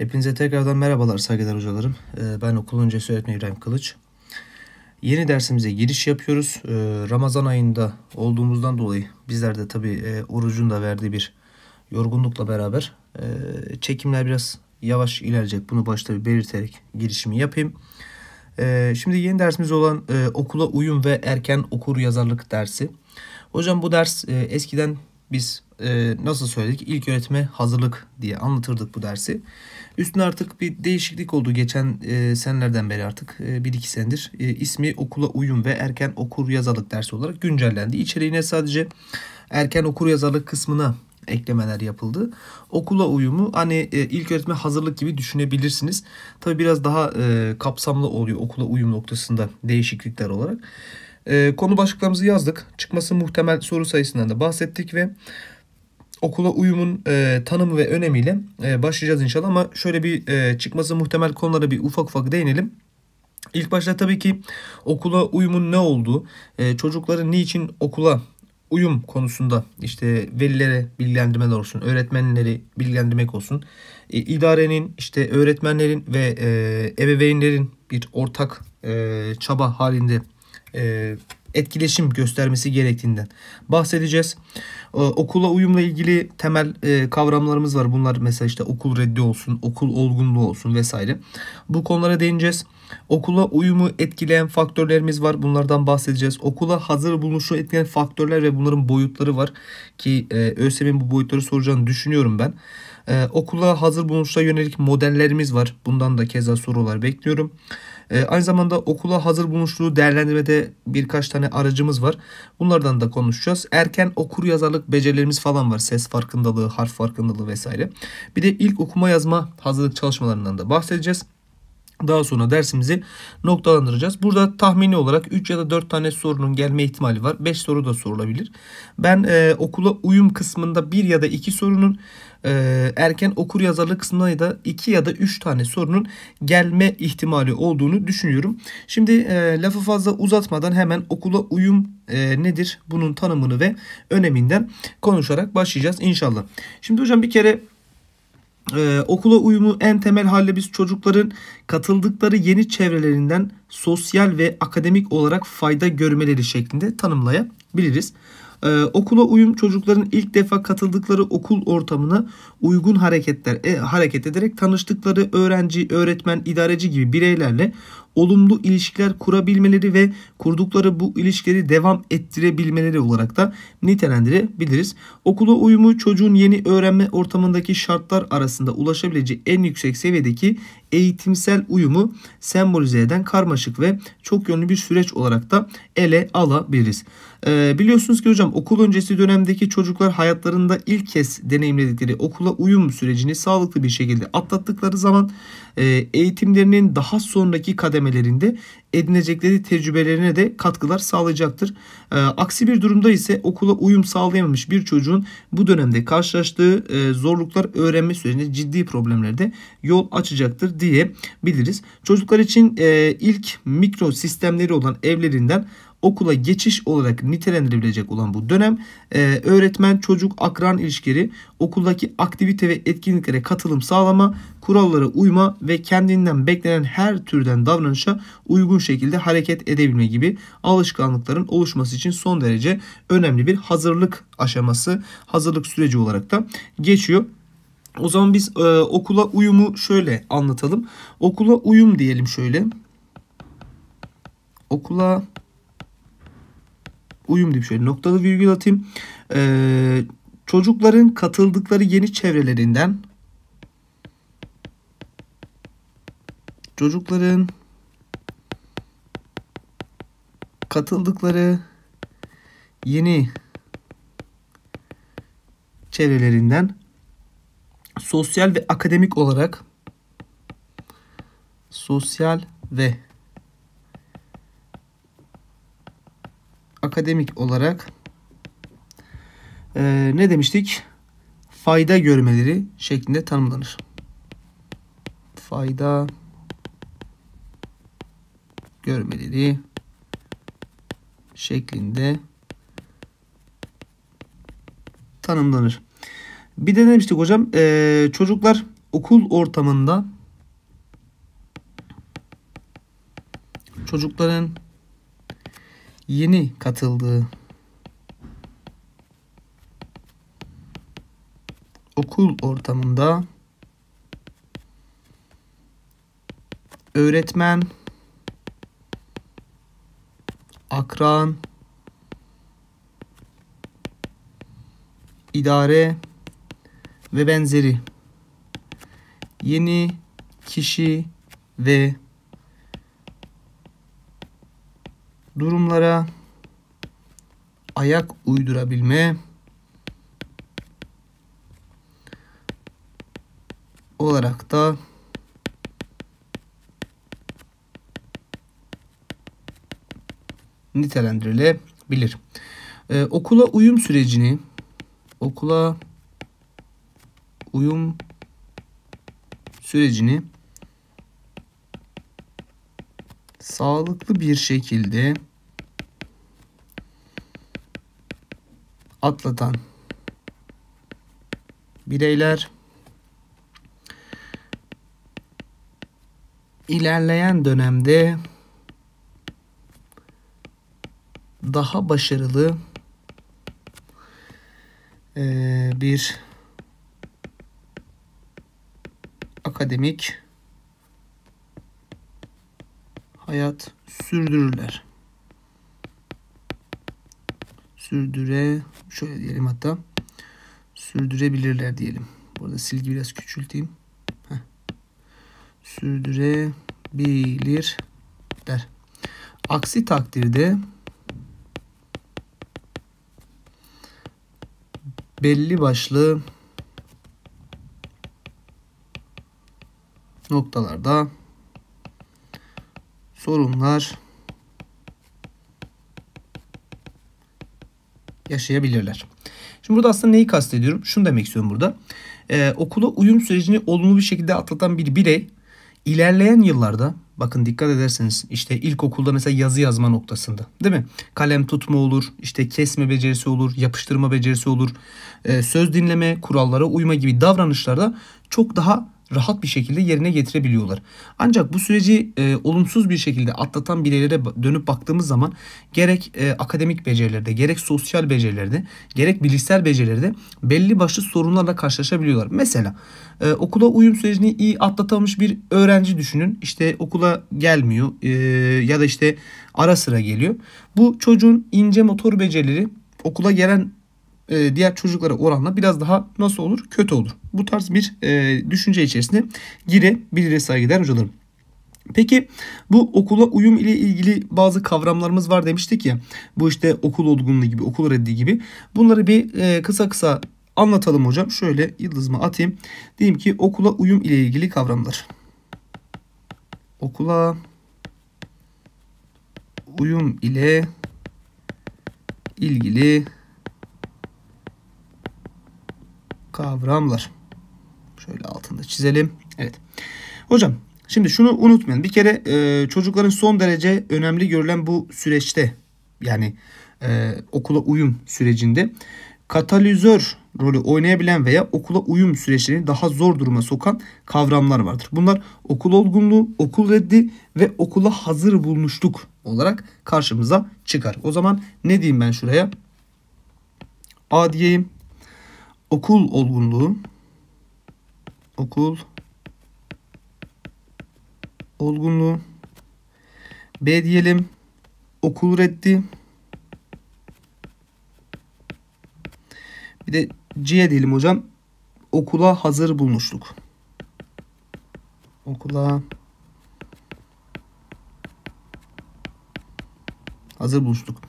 Hepinize tekrardan merhabalar saygılar hocalarım. Ee, ben okul öncesi öğretmen İbrahim Kılıç. Yeni dersimize giriş yapıyoruz. Ee, Ramazan ayında olduğumuzdan dolayı bizler de tabii e, orucun da verdiği bir yorgunlukla beraber e, çekimler biraz yavaş ilerleyecek. Bunu başta bir belirterek girişimi yapayım. Ee, şimdi yeni dersimiz olan e, okula uyum ve erken okur yazarlık dersi. Hocam bu ders eskiden biz nasıl söyledik? İlk öğretime hazırlık diye anlatırdık bu dersi. Üstüne artık bir değişiklik oldu geçen e, senelerden beri artık e, 1-2 senedir. E, ismi okula uyum ve erken okur yazarlık dersi olarak güncellendi. İçeriğine sadece erken okur yazarlık kısmına eklemeler yapıldı. Okula uyumu hani e, ilk öğretme hazırlık gibi düşünebilirsiniz. Tabi biraz daha e, kapsamlı oluyor okula uyum noktasında değişiklikler olarak. E, konu başlıklarımızı yazdık. Çıkması muhtemel soru sayısından da bahsettik ve okula uyumun e, tanımı ve önemiyle e, başlayacağız inşallah ama şöyle bir e, çıkması muhtemel konulara bir ufak ufak değinelim. İlk başta tabii ki okula uyumun ne olduğu, e, çocukların niçin okula uyum konusunda işte velilere bilgilendirmeler olsun, öğretmenleri bilgilendirmek olsun, e, idarenin işte öğretmenlerin ve e, ebeveynlerin bir ortak e, çaba halinde e, etkileşim göstermesi gerektiğinden bahsedeceğiz. Ee, okula uyumla ilgili temel e, kavramlarımız var. Bunlar mesela işte okul reddi olsun, okul olgunluğu olsun vesaire. Bu konulara değineceğiz. Okula uyumu etkileyen faktörlerimiz var. Bunlardan bahsedeceğiz. Okula hazır bulunuşu etkileyen faktörler ve bunların boyutları var. Ki e, ÖSYM'in bu boyutları soracağını düşünüyorum ben. E, okula hazır bulunuşa yönelik modellerimiz var. Bundan da keza sorular bekliyorum. E, aynı zamanda okula hazır bulmuşluğu değerlendirmede birkaç tane aracımız var. Bunlardan da konuşacağız. Erken okur yazarlık becerilerimiz falan var. Ses farkındalığı, harf farkındalığı vesaire. Bir de ilk okuma yazma hazırlık çalışmalarından da bahsedeceğiz. Daha sonra dersimizi noktalandıracağız. Burada tahmini olarak 3 ya da 4 tane sorunun gelme ihtimali var. 5 soru da sorulabilir. Ben e, okula uyum kısmında 1 ya da 2 sorunun e, erken okur yazarlık kısmına da 2 ya da 3 tane sorunun gelme ihtimali olduğunu düşünüyorum. Şimdi e, lafı fazla uzatmadan hemen okula uyum e, nedir bunun tanımını ve öneminden konuşarak başlayacağız inşallah. Şimdi hocam bir kere ee, okula uyumu en temel halde biz çocukların katıldıkları yeni çevrelerinden sosyal ve akademik olarak fayda görmeleri şeklinde tanımlayabiliriz. Ee, okula uyum çocukların ilk defa katıldıkları okul ortamına uygun hareketler e, hareket ederek tanıştıkları öğrenci, öğretmen, idareci gibi bireylerle olumlu ilişkiler kurabilmeleri ve kurdukları bu ilişkileri devam ettirebilmeleri olarak da nitelendirebiliriz. Okula uyumu çocuğun yeni öğrenme ortamındaki şartlar arasında ulaşabileceği en yüksek seviyedeki eğitimsel uyumu sembolize eden karmaşık ve çok yönlü bir süreç olarak da ele alabiliriz. Ee, biliyorsunuz ki hocam okul öncesi dönemdeki çocuklar hayatlarında ilk kez deneyimledikleri okula uyum sürecini sağlıklı bir şekilde atlattıkları zaman e, eğitimlerinin daha sonraki kademelerinde edinecekleri tecrübelerine de katkılar sağlayacaktır. E, aksi bir durumda ise okula uyum sağlayamamış bir çocuğun bu dönemde karşılaştığı e, zorluklar öğrenme sürecinde ciddi problemlerde yol açacaktır diyebiliriz. Çocuklar için ilk mikro sistemleri olan evlerinden okula geçiş olarak nitelendirilecek olan bu dönem e, öğretmen çocuk akran ilişkileri okuldaki aktivite ve etkinliklere katılım sağlama, kurallara uyma ve kendinden beklenen her türden davranışa uygun şekilde hareket edebilme gibi alışkanlıkların oluşması için son derece önemli bir hazırlık aşaması, hazırlık süreci olarak da geçiyor. O zaman biz e, okula uyumu şöyle anlatalım. Okula uyum diyelim şöyle. Okula uyum diyeyim şöyle noktalı virgül atayım. Ee, çocukların katıldıkları yeni çevrelerinden çocukların katıldıkları yeni çevrelerinden sosyal ve akademik olarak sosyal ve akademik olarak e, ne demiştik? Fayda görmeleri şeklinde tanımlanır. Fayda görmeleri şeklinde tanımlanır. Bir de demiştik hocam e, çocuklar okul ortamında çocukların yeni katıldığı okul ortamında öğretmen, akran, idare ve benzeri yeni kişi ve durumlara ayak uydurabilme olarak da nitelendirilebilir. Ee, okula uyum sürecini okula uyum sürecini sağlıklı bir şekilde atlatan bireyler ilerleyen dönemde daha başarılı e, bir akademik hayat sürdürürler sürdüre şöyle diyelim hatta sürdürebilirler diyelim. Burada silgi biraz küçülteyim. Heh. Sürdürebilirler. Aksi takdirde belli başlı noktalarda sorunlar yaşayabilirler. Şimdi burada aslında neyi kastediyorum? Şunu demek istiyorum burada. Ee, okula uyum sürecini olumlu bir şekilde atlatan bir birey ilerleyen yıllarda bakın dikkat ederseniz işte ilkokulda mesela yazı yazma noktasında değil mi? Kalem tutma olur, işte kesme becerisi olur, yapıştırma becerisi olur. Ee, söz dinleme, kurallara uyma gibi davranışlarda çok daha rahat bir şekilde yerine getirebiliyorlar. Ancak bu süreci e, olumsuz bir şekilde atlatan bireylere dönüp baktığımız zaman gerek e, akademik becerilerde, gerek sosyal becerilerde, gerek bilişsel becerilerde belli başlı sorunlarla karşılaşabiliyorlar. Mesela e, okula uyum sürecini iyi atlatamamış bir öğrenci düşünün. İşte okula gelmiyor e, ya da işte ara sıra geliyor. Bu çocuğun ince motor becerileri okula gelen e, diğer çocuklara oranla biraz daha nasıl olur? Kötü olur. Bu tarz bir e, düşünce içerisine girebiliriz saygıdeğer hocalarım. Peki bu okula uyum ile ilgili bazı kavramlarımız var demiştik ya. Bu işte okul olgunluğu gibi, okul reddi gibi. Bunları bir e, kısa kısa anlatalım hocam. Şöyle yıldızımı atayım. Diyeyim ki okula uyum ile ilgili kavramlar. Okula uyum ile ilgili kavramlar. Şöyle altında çizelim. Evet. Hocam şimdi şunu unutmayın. Bir kere e, çocukların son derece önemli görülen bu süreçte yani e, okula uyum sürecinde katalizör rolü oynayabilen veya okula uyum süreçlerini daha zor duruma sokan kavramlar vardır. Bunlar okul olgunluğu, okul reddi ve okula hazır bulmuşluk olarak karşımıza çıkar. O zaman ne diyeyim ben şuraya? A diyeyim, okul olgunluğu okul olgunluğu B diyelim okul reddi bir de C diyelim hocam okula hazır bulmuşluk okula hazır bulmuşluk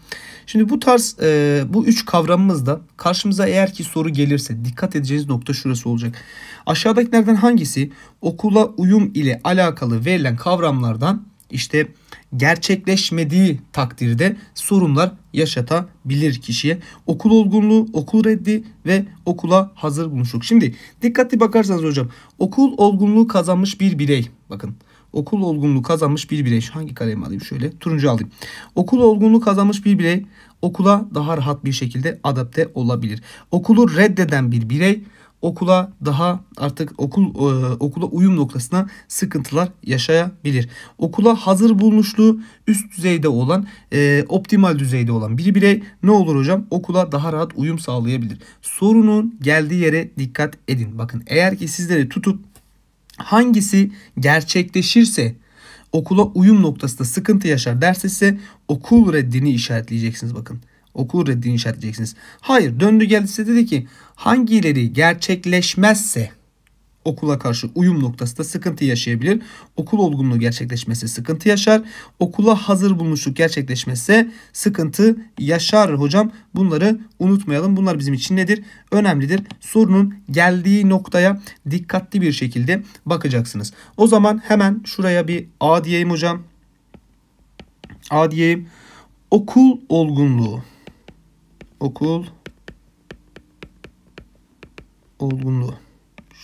Şimdi bu tarz e, bu üç kavramımızda karşımıza eğer ki soru gelirse dikkat edeceğiniz nokta şurası olacak. Aşağıdakilerden hangisi okula uyum ile alakalı verilen kavramlardan işte gerçekleşmediği takdirde sorunlar yaşatabilir kişiye. Okul olgunluğu, okul reddi ve okula hazır buluşluk. Şimdi dikkatli bakarsanız hocam okul olgunluğu kazanmış bir birey bakın Okul olgunluğu kazanmış bir birey. hangi kalemi alayım şöyle? Turuncu alayım. Okul olgunluğu kazanmış bir birey okula daha rahat bir şekilde adapte olabilir. Okulu reddeden bir birey okula daha artık okul e, okula uyum noktasına sıkıntılar yaşayabilir. Okula hazır bulmuşluğu üst düzeyde olan e, optimal düzeyde olan bir birey ne olur hocam okula daha rahat uyum sağlayabilir. Sorunun geldiği yere dikkat edin. Bakın eğer ki sizleri tutup Hangisi gerçekleşirse okula uyum noktasında sıkıntı yaşar derse ise okul reddini işaretleyeceksiniz bakın. Okul reddini işaretleyeceksiniz. Hayır döndü geldi size dedi ki hangileri gerçekleşmezse okula karşı uyum noktası da sıkıntı yaşayabilir. Okul olgunluğu gerçekleşmesi sıkıntı yaşar. Okula hazır bulmuşluk gerçekleşmesi sıkıntı yaşar hocam. Bunları unutmayalım. Bunlar bizim için nedir? Önemlidir. Sorunun geldiği noktaya dikkatli bir şekilde bakacaksınız. O zaman hemen şuraya bir A diyeyim hocam. A diyeyim. Okul olgunluğu. Okul olgunluğu.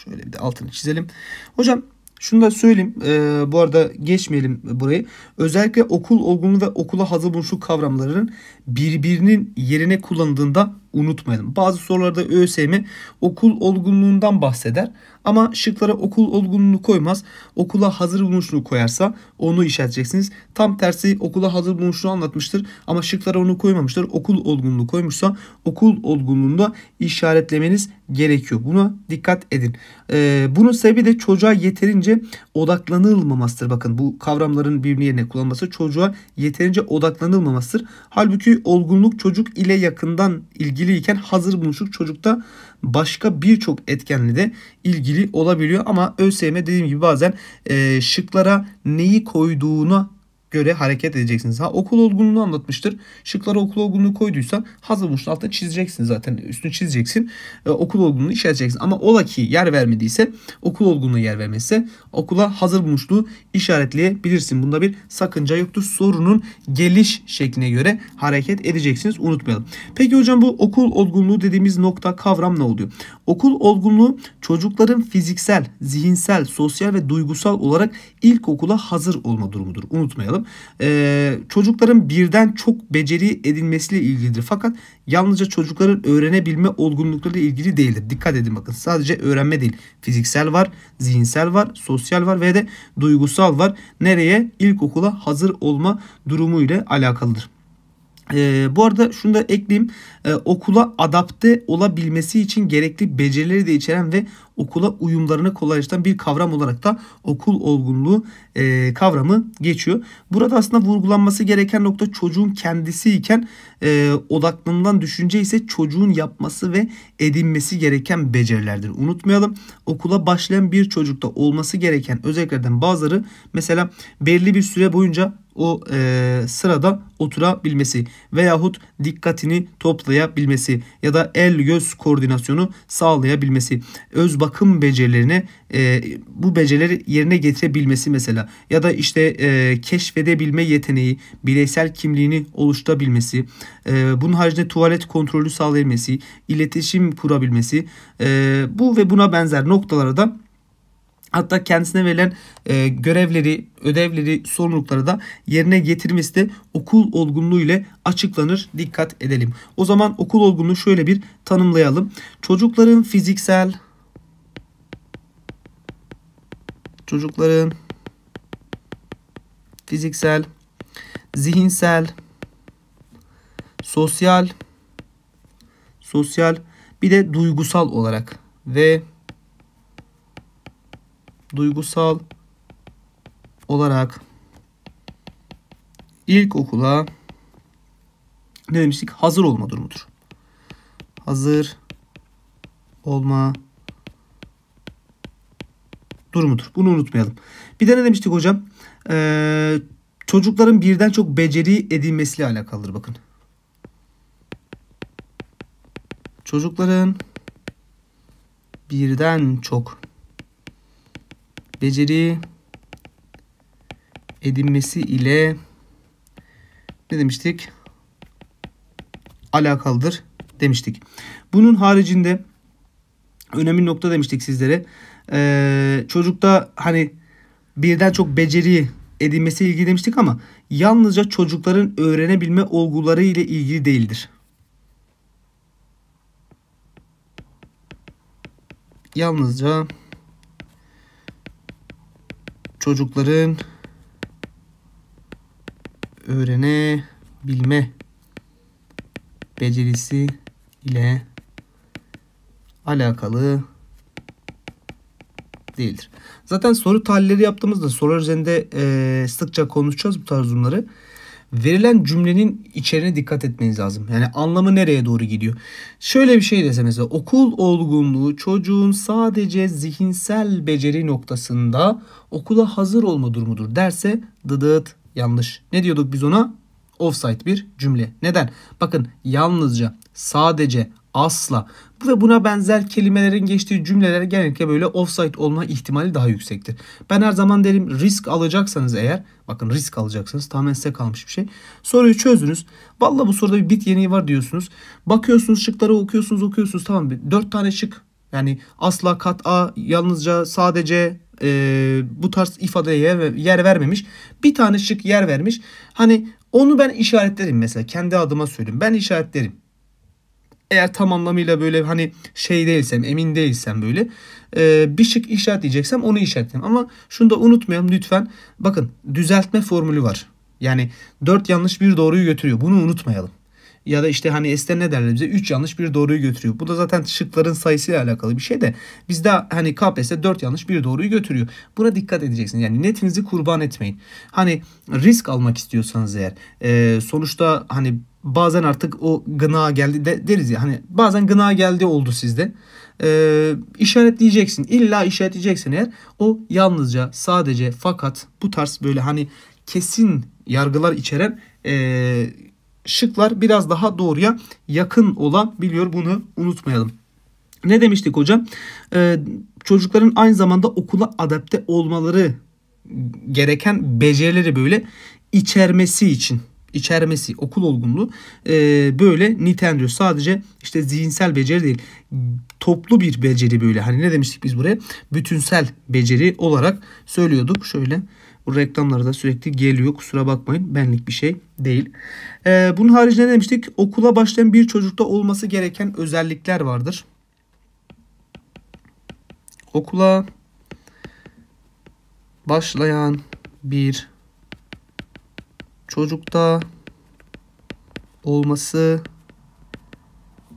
Şöyle bir de altını çizelim. Hocam şunu da söyleyeyim. E, bu arada geçmeyelim burayı. Özellikle okul olgunluğu ve okula hazır buluşluk kavramlarının birbirinin yerine kullanıldığında unutmayalım. Bazı sorularda ÖSYM okul olgunluğundan bahseder ama şıklara okul olgunluğunu koymaz. Okula hazır bulunuşunu koyarsa onu işaretleyeceksiniz. Tam tersi okula hazır bulunuşunu anlatmıştır ama şıklara onu koymamıştır. Okul olgunluğu koymuşsa okul olgunluğunda işaretlemeniz gerekiyor. Buna dikkat edin. Ee, bunun sebebi de çocuğa yeterince odaklanılmamasıdır. Bakın bu kavramların birbirine yerine kullanması çocuğa yeterince odaklanılmamasıdır. Halbuki Halbuki olgunluk çocuk ile yakından ilgiliyken hazır buluşuk çocukta başka birçok etkenle de ilgili olabiliyor. Ama ÖSYM dediğim gibi bazen e, şıklara neyi koyduğuna göre hareket edeceksiniz. Ha okul olgunluğunu anlatmıştır. Şıklara okul olgunluğu koyduysan hazır hazırmışın altına çizeceksin zaten. Üstünü çizeceksin. E, okul olgunluğunu işaretleyeceksin. Ama ola ki yer vermediyse okul olgunluğu yer vermezse okula hazır bulmuşluğu işaretleyebilirsin. Bunda bir sakınca yoktur. Sorunun geliş şekline göre hareket edeceksiniz. Unutmayalım. Peki hocam bu okul olgunluğu dediğimiz nokta kavram ne oluyor? Okul olgunluğu çocukların fiziksel, zihinsel, sosyal ve duygusal olarak ilkokula hazır olma durumudur. Unutmayalım konuşalım. Ee, çocukların birden çok beceri edinmesiyle ilgilidir. Fakat yalnızca çocukların öğrenebilme olgunlukları ile ilgili değildir. Dikkat edin bakın sadece öğrenme değil. Fiziksel var, zihinsel var, sosyal var ve de duygusal var. Nereye? İlkokula hazır olma durumu ile alakalıdır. E, bu arada şunu da ekleyeyim. E, okula adapte olabilmesi için gerekli becerileri de içeren ve okula uyumlarını kolaylaştıran bir kavram olarak da okul olgunluğu e, kavramı geçiyor. Burada aslında vurgulanması gereken nokta çocuğun kendisi iken e, odaklanılan düşünce ise çocuğun yapması ve edinmesi gereken becerilerdir. Unutmayalım okula başlayan bir çocukta olması gereken özelliklerden bazıları mesela belli bir süre boyunca o e, sırada oturabilmesi veyahut dikkatini toplayabilmesi ya da el göz koordinasyonu sağlayabilmesi, öz bakım becerilerine e, bu becerileri yerine getirebilmesi mesela ya da işte e, keşfedebilme yeteneği, bireysel kimliğini oluşturabilmesi, e, bunun haricinde tuvalet kontrolü sağlayabilmesi, iletişim kurabilmesi, e, bu ve buna benzer noktalara da Hatta kendisine verilen e, görevleri, ödevleri, sorumlulukları da yerine getirmesi de okul olgunluğu ile açıklanır. Dikkat edelim. O zaman okul olgunluğu şöyle bir tanımlayalım. Çocukların fiziksel çocukların fiziksel, zihinsel, sosyal, sosyal bir de duygusal olarak ve duygusal olarak ilk okula ne demiştik? Hazır olma durumudur. Hazır olma durumudur. Bunu unutmayalım. Bir de ne demiştik hocam? Ee, çocukların birden çok beceri edinmesiyle alakalıdır bakın. Çocukların birden çok beceri edinmesi ile ne demiştik? Alakalıdır demiştik. Bunun haricinde önemli nokta demiştik sizlere. Ee, çocukta hani birden çok beceri edinmesi ilgili demiştik ama yalnızca çocukların öğrenebilme olguları ile ilgili değildir. Yalnızca çocukların öğrenebilme becerisi ile alakalı değildir. Zaten soru tahlilleri yaptığımızda sorular üzerinde e, sıkça konuşacağız bu tarz durumları verilen cümlenin içeriğine dikkat etmeniz lazım. Yani anlamı nereye doğru gidiyor. Şöyle bir şey dese mesela okul olgunluğu çocuğun sadece zihinsel beceri noktasında okula hazır olma durumudur derse dıdıt yanlış. Ne diyorduk biz ona? Offsite bir cümle. Neden? Bakın yalnızca sadece asla. Bu ve buna benzer kelimelerin geçtiği cümlelere genellikle böyle offside olma ihtimali daha yüksektir. Ben her zaman derim risk alacaksanız eğer, bakın risk alacaksınız tamamen size kalmış bir şey. Soruyu çözdünüz. Valla bu soruda bir bit yeniği var diyorsunuz. Bakıyorsunuz şıkları okuyorsunuz okuyorsunuz tamam 4 tane şık. Yani asla kat a yalnızca sadece e, bu tarz ifadeye yer, yer vermemiş. Bir tane şık yer vermiş. Hani onu ben işaretlerim mesela kendi adıma söyleyeyim. Ben işaretlerim eğer tam anlamıyla böyle hani şey değilsem emin değilsem böyle e, bir şık işaretleyeceksem onu işaretleyeyim. Ama şunu da unutmayalım lütfen. Bakın düzeltme formülü var. Yani 4 yanlış bir doğruyu götürüyor. Bunu unutmayalım. Ya da işte hani S'te ne derler bize 3 yanlış bir doğruyu götürüyor. Bu da zaten şıkların sayısıyla alakalı bir şey de bizde hani KPSS 4 yanlış bir doğruyu götürüyor. Buna dikkat edeceksiniz. Yani netinizi kurban etmeyin. Hani risk almak istiyorsanız eğer e, sonuçta hani bazen artık o gına geldi de deriz ya hani bazen gına geldi oldu sizde. Ee, işaretleyeceksin. İlla işaretleyeceksin eğer. O yalnızca sadece fakat bu tarz böyle hani kesin yargılar içeren ee, şıklar biraz daha doğruya yakın olabiliyor. Bunu unutmayalım. Ne demiştik hocam? Ee, çocukların aynı zamanda okula adapte olmaları gereken becerileri böyle içermesi için içermesi, okul olgunluğu e, böyle nitendiriyor. Sadece işte zihinsel beceri değil, toplu bir beceri böyle. Hani ne demiştik biz buraya? Bütünsel beceri olarak söylüyorduk. Şöyle bu reklamlar da sürekli geliyor. Kusura bakmayın. Benlik bir şey değil. Ee, bunun haricinde ne demiştik? Okula başlayan bir çocukta olması gereken özellikler vardır. Okula başlayan bir çocukta olması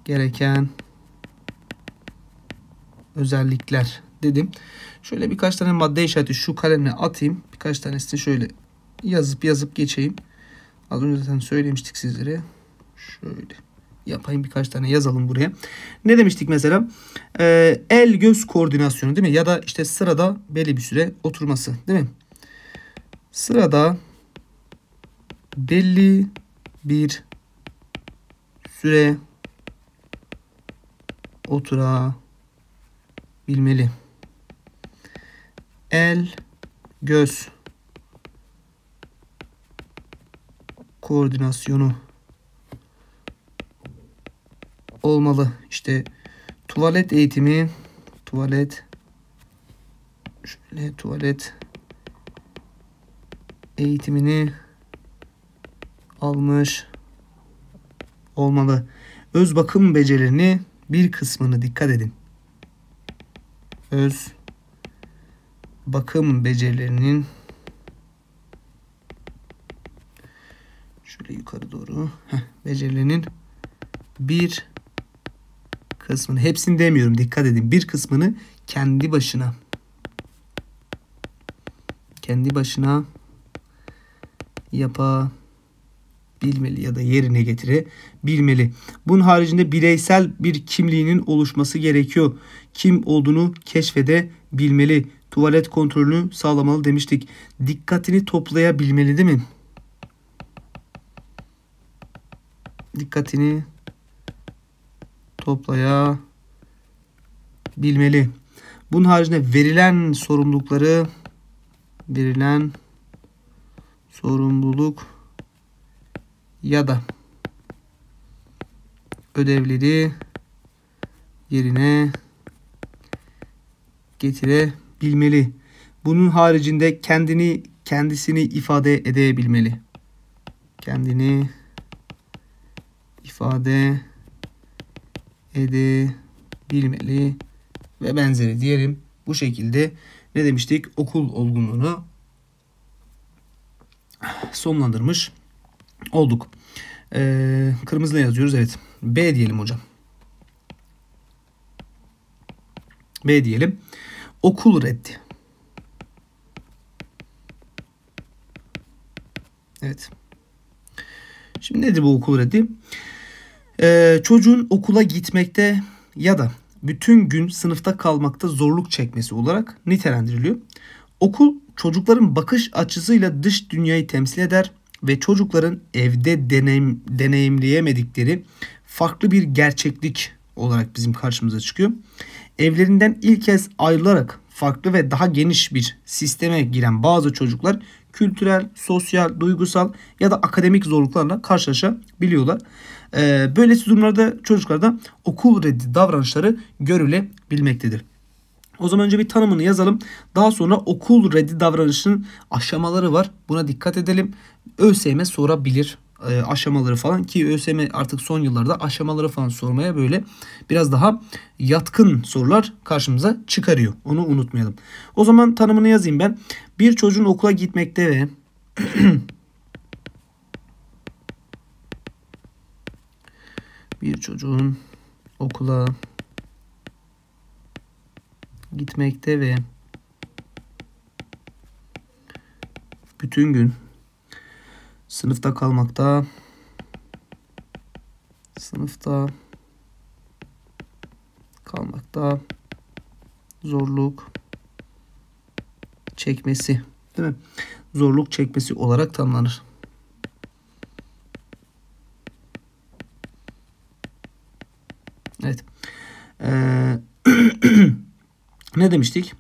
gereken özellikler dedim. Şöyle birkaç tane madde işareti şu kalemle atayım. Birkaç tanesini şöyle yazıp yazıp geçeyim. Az önce zaten söylemiştik sizlere. Şöyle yapayım birkaç tane yazalım buraya. Ne demiştik mesela? Ee, el göz koordinasyonu değil mi? Ya da işte sırada belli bir süre oturması değil mi? Sırada belli bir süre oturabilmeli. El, göz koordinasyonu olmalı. İşte tuvalet eğitimi, tuvalet şöyle tuvalet eğitimini almış olmalı. Öz bakım becerilerini bir kısmını dikkat edin. Öz bakım becerilerinin şöyle yukarı doğru heh, becerilerinin bir kısmını hepsini demiyorum dikkat edin bir kısmını kendi başına kendi başına yapabilirsiniz bilmeli ya da yerine getirebilmeli. Bunun haricinde bireysel bir kimliğinin oluşması gerekiyor. Kim olduğunu keşfedebilmeli. Tuvalet kontrolünü sağlamalı demiştik. Dikkatini toplayabilmeli değil mi? Dikkatini toplayabilmeli. Bunun haricinde verilen sorumlulukları verilen sorumluluk ya da ödevleri yerine getirebilmeli. Bunun haricinde kendini kendisini ifade edebilmeli. Kendini ifade edebilmeli ve benzeri diyelim. Bu şekilde ne demiştik? Okul olgunluğunu sonlandırmış olduk. Ee, kırmızıyla yazıyoruz. Evet. B diyelim hocam. B diyelim. Okul reddi. Evet. Şimdi nedir bu okul reddi? Ee, çocuğun okula gitmekte ya da bütün gün sınıfta kalmakta zorluk çekmesi olarak nitelendiriliyor. Okul çocukların bakış açısıyla dış dünyayı temsil eder ve çocukların evde deneyim, deneyimleyemedikleri farklı bir gerçeklik olarak bizim karşımıza çıkıyor. Evlerinden ilk kez ayrılarak farklı ve daha geniş bir sisteme giren bazı çocuklar kültürel, sosyal, duygusal ya da akademik zorluklarla karşılaşabiliyorlar. Ee, böylesi durumlarda çocuklarda okul reddi davranışları görülebilmektedir. O zaman önce bir tanımını yazalım. Daha sonra okul reddi davranışının aşamaları var. Buna dikkat edelim. ÖSYM sorabilir e, aşamaları falan ki ÖSYM artık son yıllarda aşamaları falan sormaya böyle biraz daha yatkın sorular karşımıza çıkarıyor. Onu unutmayalım. O zaman tanımını yazayım ben. Bir çocuğun okula gitmekte ve bir çocuğun okula gitmekte ve bütün gün Sınıfta kalmakta. Sınıfta kalmakta zorluk çekmesi değil mi? Zorluk çekmesi olarak tanımlanır. Evet. Ee, ne demiştik?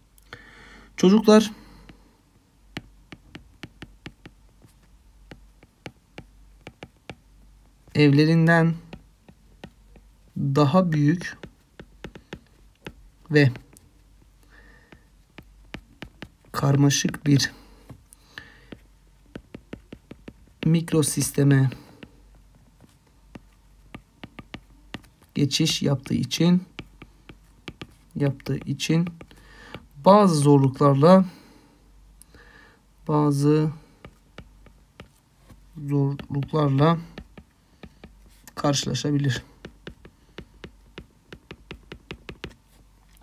Çocuklar evlerinden daha büyük ve karmaşık bir mikrosisteme geçiş yaptığı için yaptığı için bazı zorluklarla bazı zorluklarla karşılaşabilir.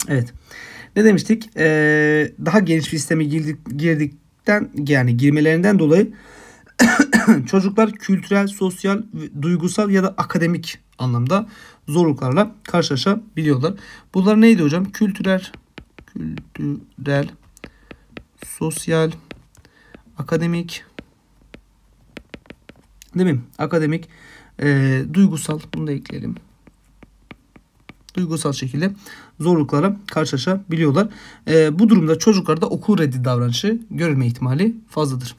Evet. Ne demiştik? Ee, daha geniş bir sisteme girdik, girdikten yani girmelerinden dolayı çocuklar kültürel, sosyal, duygusal ya da akademik anlamda zorluklarla karşılaşabiliyorlar. Bunlar neydi hocam? Kültürel, kültürel, sosyal, akademik, değil mi? Akademik, e, duygusal bunu da ekleyelim. Duygusal şekilde zorluklara karşılaşabiliyorlar. E, bu durumda çocuklarda okul reddi davranışı görme ihtimali fazladır.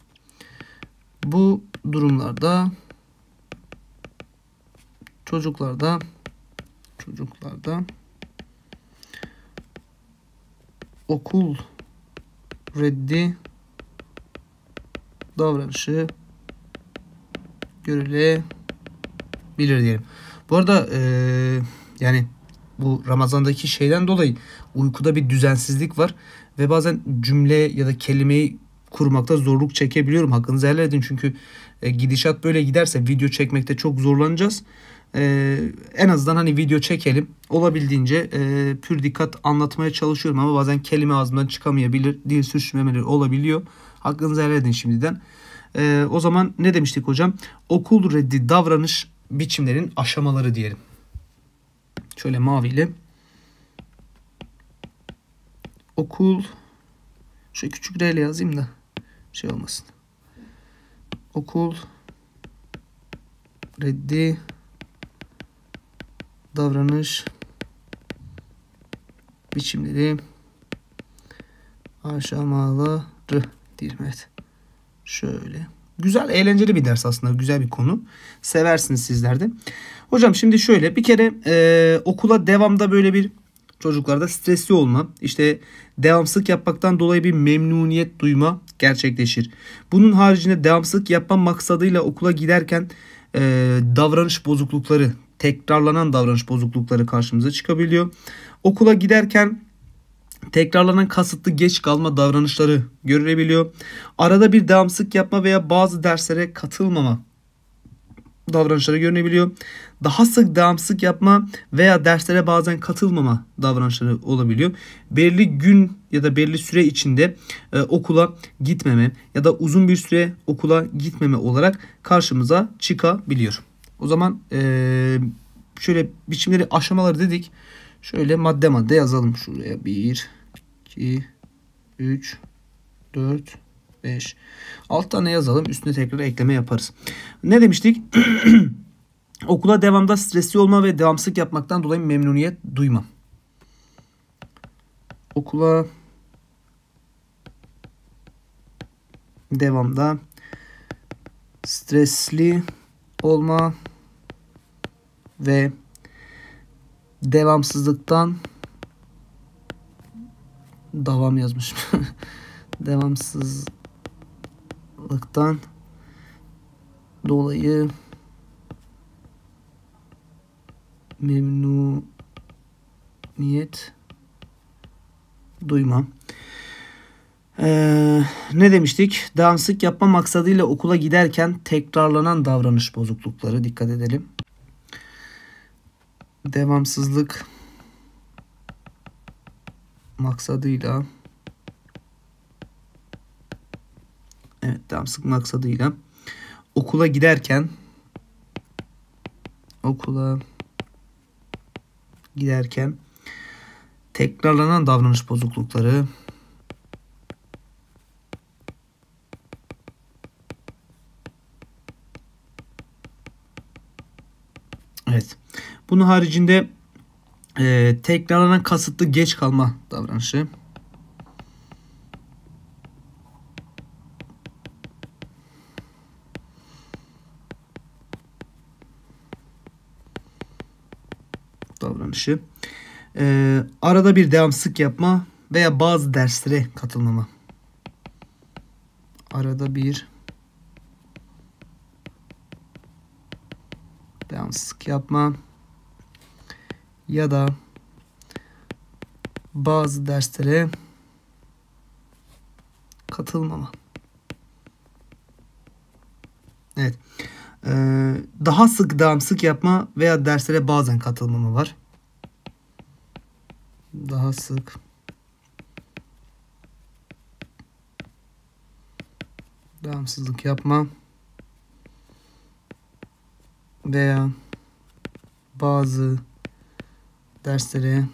Bu durumlarda çocuklarda çocuklarda okul reddi davranışı görülebilir bilir diyelim. Bu arada e, yani bu Ramazan'daki şeyden dolayı uykuda bir düzensizlik var ve bazen cümle ya da kelimeyi kurmakta zorluk çekebiliyorum. Hakkınızı helal edin çünkü e, gidişat böyle giderse video çekmekte çok zorlanacağız. E, en azından hani video çekelim. Olabildiğince e, pür dikkat anlatmaya çalışıyorum ama bazen kelime ağzımdan çıkamayabilir. Dil sürçmemeleri olabiliyor. Hakkınızı helal edin şimdiden. E, o zaman ne demiştik hocam? Okul reddi davranış biçimlerin aşamaları diyelim. Şöyle maviyle okul şu küçük R ile yazayım da şey olmasın. Okul reddi davranış biçimleri aşamaları diyelim. Evet. Şöyle. Güzel, eğlenceli bir ders aslında. Güzel bir konu. Seversiniz sizler de. Hocam şimdi şöyle bir kere e, okula devamda böyle bir çocuklarda stresli olma, işte devamsızlık yapmaktan dolayı bir memnuniyet duyma gerçekleşir. Bunun haricinde devamsızlık yapma maksadıyla okula giderken e, davranış bozuklukları, tekrarlanan davranış bozuklukları karşımıza çıkabiliyor. Okula giderken Tekrarlanan kasıtlı geç kalma davranışları görülebiliyor. Arada bir devamsızlık yapma veya bazı derslere katılmama davranışları görünebiliyor. Daha sık devamsızlık yapma veya derslere bazen katılmama davranışları olabiliyor. Belli gün ya da belli süre içinde e, okula gitmeme ya da uzun bir süre okula gitmeme olarak karşımıza çıkabiliyor. O zaman e, şöyle biçimleri aşamaları dedik. Şöyle madde madde yazalım şuraya bir 2, 3, 4, 5. Alt tane yazalım. Üstüne tekrar ekleme yaparız. Ne demiştik? Okula devamda stresli olma ve devamsızlık yapmaktan dolayı memnuniyet duymam. Okula devamda stresli olma ve devamsızlıktan Devam yazmış, Devamsızlıktan dolayı memnuniyet duymam. Ee, ne demiştik? Danslık yapma maksadıyla okula giderken tekrarlanan davranış bozuklukları dikkat edelim. Devamsızlık maksadıyla evet tam sık maksadıyla okula giderken okula giderken tekrarlanan davranış bozuklukları Evet. Bunun haricinde e, tekrarlanan kasıtlı geç kalma davranışı. davranışı. E, arada bir devam sık yapma veya bazı derslere katılmama. Arada bir devam sık yapma ya da bazı derslere katılmama. Evet. Ee, daha sık dağım sık yapma veya derslere bazen katılmama var. Daha sık devamsızlık yapma veya bazı derslere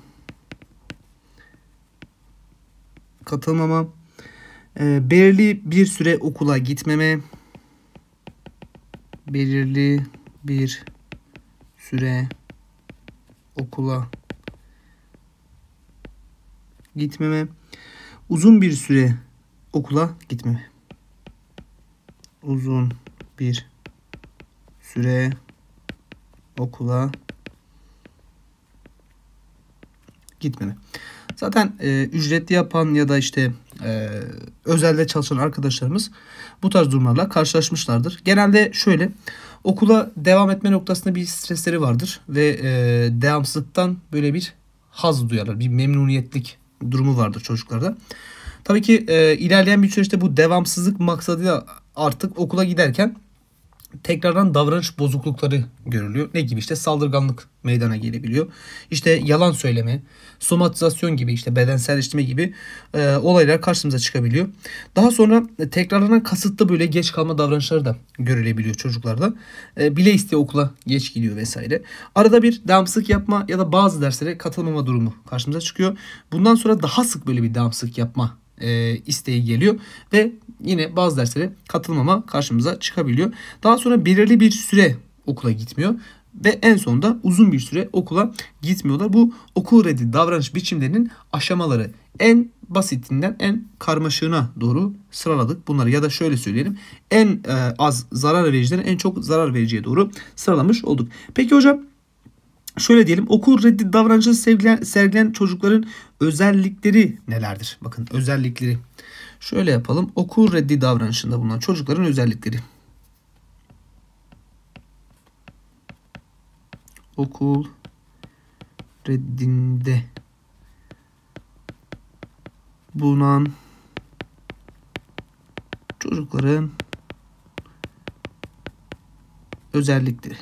katılmama, e, ee, belirli bir süre okula gitmeme, belirli bir süre okula gitmeme, uzun bir süre okula gitmeme. Uzun bir süre okula gitmeli. Zaten e, ücretli yapan ya da işte e, özelde çalışan arkadaşlarımız bu tarz durumlarla karşılaşmışlardır. Genelde şöyle okula devam etme noktasında bir stresleri vardır ve e, devamsızlıktan böyle bir haz duyarlar. Bir memnuniyetlik durumu vardır çocuklarda. Tabii ki e, ilerleyen bir süreçte bu devamsızlık maksadıyla artık okula giderken tekrardan davranış bozuklukları görülüyor. Ne gibi işte saldırganlık meydana gelebiliyor. İşte yalan söyleme, somatizasyon gibi işte bedenselleştirme gibi e, olaylar karşımıza çıkabiliyor. Daha sonra e, tekrarlanan kasıtlı böyle geç kalma davranışları da görülebiliyor çocuklarda. E, bile isteye okula geç gidiyor vesaire. Arada bir damsık yapma ya da bazı derslere katılmama durumu karşımıza çıkıyor. Bundan sonra daha sık böyle bir damsık yapma e, isteği geliyor ve yine bazı derslere katılmama karşımıza çıkabiliyor. Daha sonra belirli bir süre okula gitmiyor ve en sonunda uzun bir süre okula gitmiyorlar. Bu okul reddi davranış biçimlerinin aşamaları en basitinden en karmaşığına doğru sıraladık bunları ya da şöyle söyleyelim en e, az zarar vericiden en çok zarar vericiye doğru sıralamış olduk. Peki hocam Şöyle diyelim okul reddi davranışı sergilen, sergilen çocukların özellikleri nelerdir? Bakın özellikleri. Şöyle yapalım. Okul reddi davranışında bulunan çocukların özellikleri. Okul reddinde bulunan çocukların özellikleri.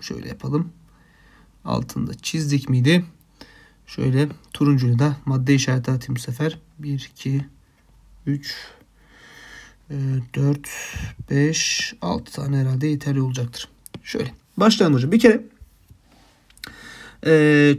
Şöyle yapalım. Altında çizdik miydi? Şöyle turuncuyu da madde işareti atayım bu sefer. 1, 2, 3, 4, 5, 6 tane herhalde yeterli olacaktır. Şöyle başlayalım hocam. Bir kere e,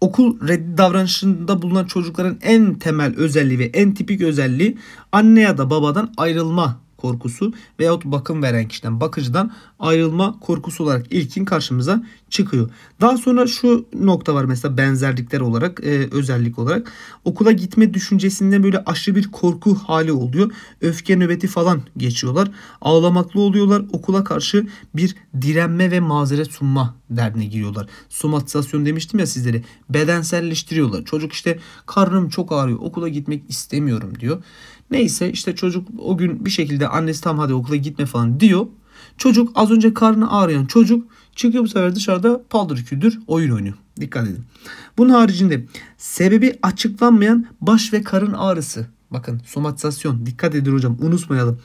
okul reddi davranışında bulunan çocukların en temel özelliği ve en tipik özelliği anne ya da babadan ayrılma korkusu veyahut bakım veren kişiden bakıcıdan ayrılma korkusu olarak ilkin karşımıza çıkıyor. Daha sonra şu nokta var mesela benzerlikler olarak e, özellik olarak okula gitme düşüncesinde böyle aşırı bir korku hali oluyor. Öfke nöbeti falan geçiyorlar. Ağlamaklı oluyorlar. Okula karşı bir direnme ve mazeret sunma derdine giriyorlar. Somatizasyon demiştim ya sizlere. Bedenselleştiriyorlar. Çocuk işte karnım çok ağrıyor. Okula gitmek istemiyorum diyor. Neyse işte çocuk o gün bir şekilde annesi tam hadi okula gitme falan diyor. Çocuk az önce karnı ağrıyan çocuk çıkıyor bu sefer dışarıda paldır küldür oyun oynuyor. Dikkat edin. Bunun haricinde sebebi açıklanmayan baş ve karın ağrısı. Bakın somatizasyon dikkat edin hocam unutmayalım.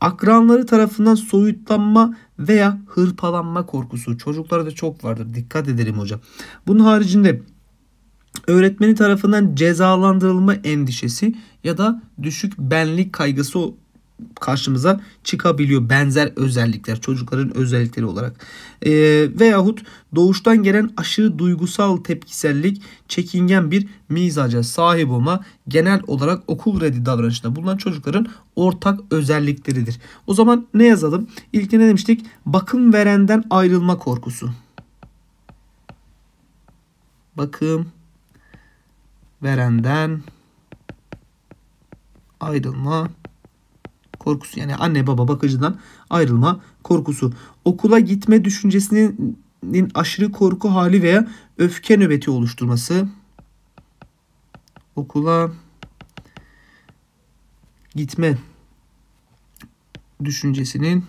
Akranları tarafından soyutlanma veya hırpalanma korkusu çocuklarda çok vardır. Dikkat edelim hocam. Bunun haricinde öğretmeni tarafından cezalandırılma endişesi ya da düşük benlik kaygısı karşımıza çıkabiliyor benzer özellikler çocukların özellikleri olarak e, veyahut doğuştan gelen aşırı duygusal tepkisellik çekingen bir mizaca sahip olma genel olarak okul reddi davranışında bulunan çocukların ortak özellikleridir. O zaman ne yazalım? İlkine ne demiştik? Bakım verenden ayrılma korkusu. Bakım verenden ayrılma korkusu. Yani anne baba bakıcıdan ayrılma korkusu. Okula gitme düşüncesinin aşırı korku hali veya öfke nöbeti oluşturması. Okula gitme düşüncesinin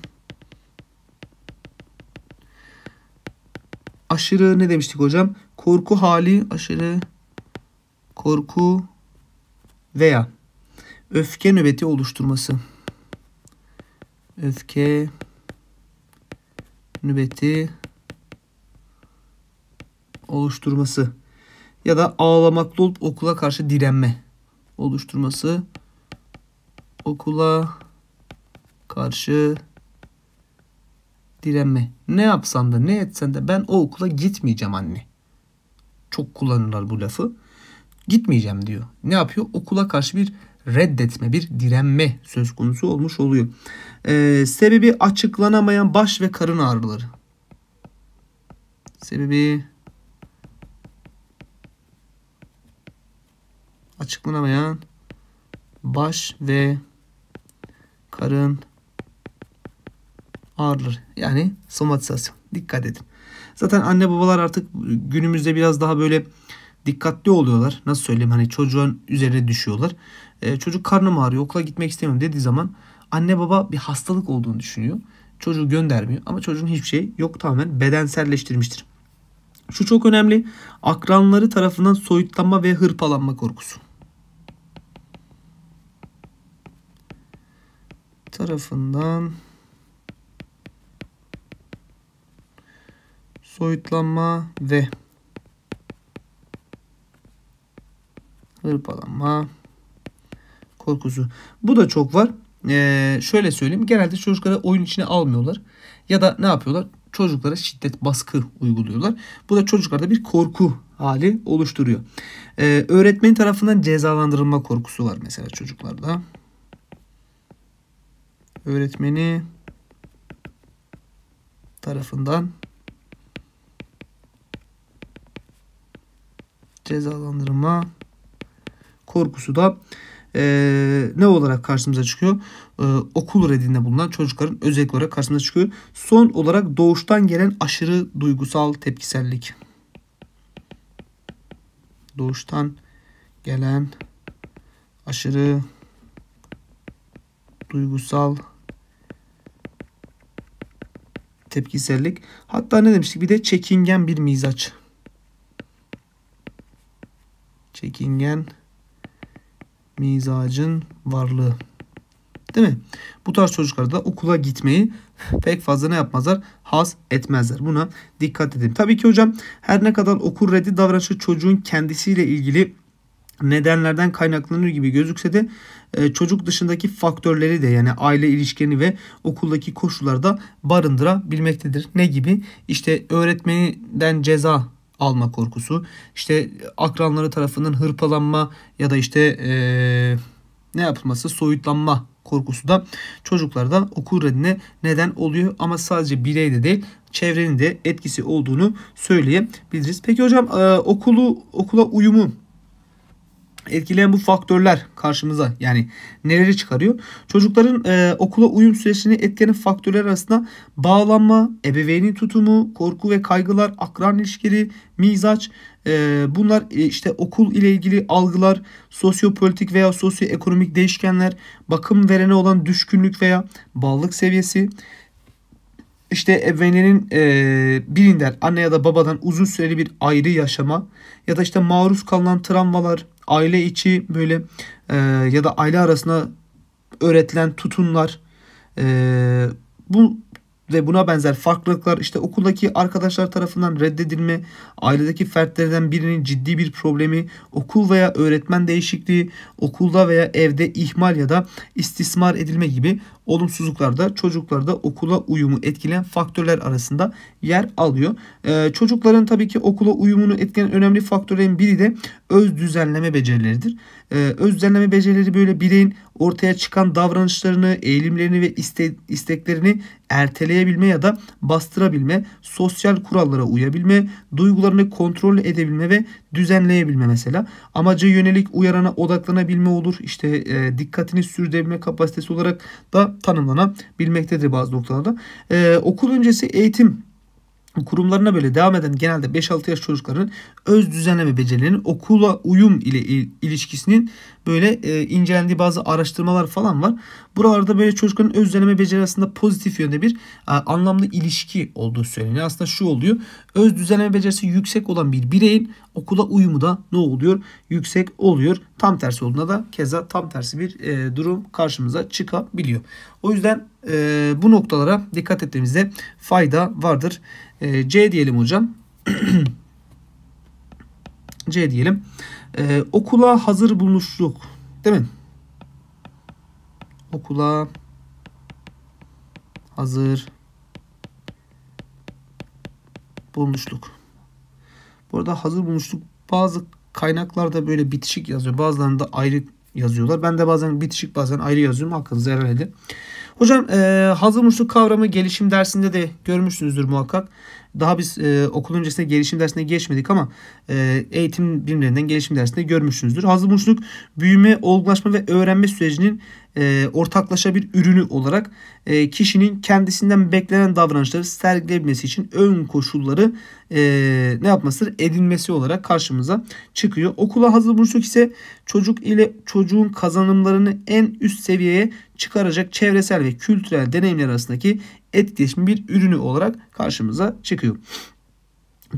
aşırı ne demiştik hocam? Korku hali aşırı korku veya öfke nöbeti oluşturması. Öfke nöbeti oluşturması ya da ağlamaklı olup okula karşı direnme oluşturması okula karşı direnme. Ne yapsan da ne etsen de ben o okula gitmeyeceğim anne. Çok kullanırlar bu lafı gitmeyeceğim diyor. Ne yapıyor? Okula karşı bir reddetme, bir direnme söz konusu olmuş oluyor. Ee, sebebi açıklanamayan baş ve karın ağrıları. Sebebi açıklanamayan baş ve karın ağrıları. Yani somatizasyon. Dikkat edin. Zaten anne babalar artık günümüzde biraz daha böyle dikkatli oluyorlar. Nasıl söyleyeyim hani çocuğun üzerine düşüyorlar. E, çocuk karnım ağrıyor okula gitmek istemiyorum dediği zaman anne baba bir hastalık olduğunu düşünüyor. Çocuğu göndermiyor ama çocuğun hiçbir şey yok tamamen bedenselleştirmiştir. Şu çok önemli. Akranları tarafından soyutlanma ve hırpalanma korkusu. Tarafından soyutlanma ve hırpalama korkusu. Bu da çok var. Ee, şöyle söyleyeyim. Genelde çocukları oyun içine almıyorlar. Ya da ne yapıyorlar? Çocuklara şiddet baskı uyguluyorlar. Bu da çocuklarda bir korku hali oluşturuyor. Ee, öğretmen tarafından cezalandırılma korkusu var mesela çocuklarda. Öğretmeni tarafından cezalandırma korkusu da ee, ne olarak karşımıza çıkıyor? Ee, okul redinde bulunan çocukların özellikle olarak karşımıza çıkıyor. Son olarak doğuştan gelen aşırı duygusal tepkisellik. Doğuştan gelen aşırı duygusal tepkisellik. Hatta ne demiştik? Bir de çekingen bir mizaç. Çekingen mizacın varlığı. Değil mi? Bu tarz çocuklar da okula gitmeyi pek fazla ne yapmazlar? has etmezler. Buna dikkat edin. Tabii ki hocam her ne kadar okur reddi davranışı çocuğun kendisiyle ilgili nedenlerden kaynaklanır gibi gözükse de e, çocuk dışındaki faktörleri de yani aile ilişkilerini ve okuldaki koşulları da barındırabilmektedir. Ne gibi? İşte öğretmeninden ceza alma korkusu. İşte akranları tarafından hırpalanma ya da işte ee, ne yapılması soyutlanma korkusu da çocuklarda okul reddine neden oluyor. Ama sadece bireyde değil çevrenin de etkisi olduğunu söyleyebiliriz. Peki hocam e, okulu okula uyumu etkileyen bu faktörler karşımıza yani neleri çıkarıyor? Çocukların e, okula uyum sürecini etkileyen faktörler arasında bağlanma, ebeveynin tutumu, korku ve kaygılar, akran ilişkileri, mizaç, e, bunlar e, işte okul ile ilgili algılar, sosyopolitik veya sosyoekonomik değişkenler, bakım verene olan düşkünlük veya bağlılık seviyesi, işte ebeveynlerin e, birinden anne ya da babadan uzun süreli bir ayrı yaşama ya da işte maruz kalınan travmalar, aile içi böyle e, ya da aile arasında öğretilen tutumlar e, bu ve buna benzer farklılıklar işte okuldaki arkadaşlar tarafından reddedilme, ailedeki fertlerden birinin ciddi bir problemi, okul veya öğretmen değişikliği, okulda veya evde ihmal ya da istismar edilme gibi olumsuzluklar da çocuklarda okula uyumu etkileyen faktörler arasında yer alıyor. Ee, çocukların tabii ki okula uyumunu etkileyen önemli faktörlerin biri de öz düzenleme becerileridir. Ee, öz düzenleme becerileri böyle bireyin ortaya çıkan davranışlarını, eğilimlerini ve iste, isteklerini erteleyebilme ya da bastırabilme, sosyal kurallara uyabilme, duygularını kontrol edebilme ve düzenleyebilme mesela. Amaca yönelik uyarana odaklanabilme olur. İşte e, dikkatini sürdürebilme kapasitesi olarak da tanımlanabilmektedir bazı noktalarda. Ee, okul öncesi eğitim kurumlarına böyle devam eden genelde 5-6 yaş çocukların öz düzenleme becerilerinin okula uyum ile ilişkisinin böyle e, incelendiği bazı araştırmalar falan var. Buralarda böyle çocukların öz düzenleme beceri arasında pozitif yönde bir e, anlamlı ilişki olduğu söyleniyor. Aslında şu oluyor. Öz düzenleme becerisi yüksek olan bir bireyin okula uyumu da ne oluyor? Yüksek oluyor. Tam tersi olduğunda da keza tam tersi bir e, durum karşımıza çıkabiliyor. O yüzden e, bu noktalara dikkat etmemizde fayda vardır. Ee, C diyelim hocam. C diyelim. E, okula hazır bulmuşluk. Değil mi? Okula hazır bulmuşluk. Burada hazır bulmuşluk bazı kaynaklarda böyle bitişik yazıyor. Bazılarında ayrı yazıyorlar. Ben de bazen bitişik bazen ayrı yazıyorum. Hakkınızı helal edin. Hocam e, hazır muşluk kavramı gelişim dersinde de görmüşsünüzdür muhakkak. Daha biz e, okul öncesinde gelişim dersine geçmedik ama e, eğitim bilimlerinden gelişim dersinde görmüşsünüzdür. Hazır muşluk büyüme, olgunlaşma ve öğrenme sürecinin e, ortaklaşa bir ürünü olarak e, kişinin kendisinden beklenen davranışları sergileyebilmesi için ön koşulları e, ne yapmasıdır? Edinmesi olarak karşımıza çıkıyor. Okula hazır burçluk ise çocuk ile çocuğun kazanımlarını en üst seviyeye çıkaracak çevresel ve kültürel deneyimler arasındaki etkileşim bir ürünü olarak karşımıza çıkıyor.